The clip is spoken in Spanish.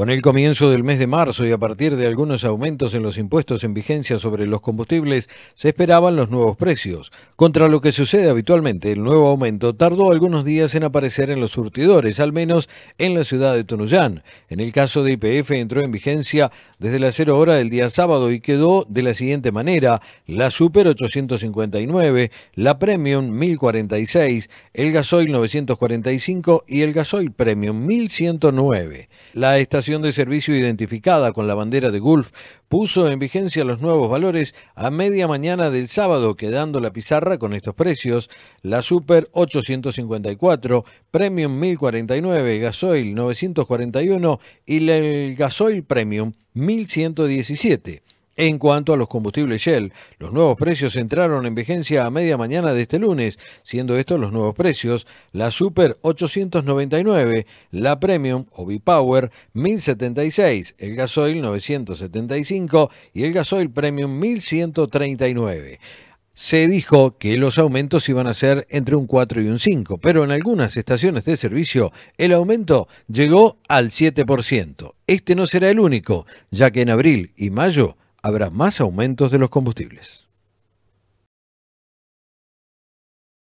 Con el comienzo del mes de marzo y a partir de algunos aumentos en los impuestos en vigencia sobre los combustibles, se esperaban los nuevos precios. Contra lo que sucede habitualmente, el nuevo aumento tardó algunos días en aparecer en los surtidores, al menos en la ciudad de Tunuyán. En el caso de IPF entró en vigencia desde la cero hora del día sábado y quedó de la siguiente manera: la Super 859, la Premium 1046, el Gasoil 945 y el Gasoil Premium 1109. La estación de servicio identificada con la bandera de Gulf puso en vigencia los nuevos valores a media mañana del sábado, quedando la pizarra con estos precios. La Super 854, Premium 1049, Gasoil 941 y el Gasoil Premium 1117. En cuanto a los combustibles Shell, los nuevos precios entraron en vigencia a media mañana de este lunes, siendo estos los nuevos precios, la Super 899, la Premium o power 1076, el gasoil 975 y el gasoil Premium 1139. Se dijo que los aumentos iban a ser entre un 4 y un 5, pero en algunas estaciones de servicio el aumento llegó al 7%. Este no será el único, ya que en abril y mayo habrá más aumentos de los combustibles.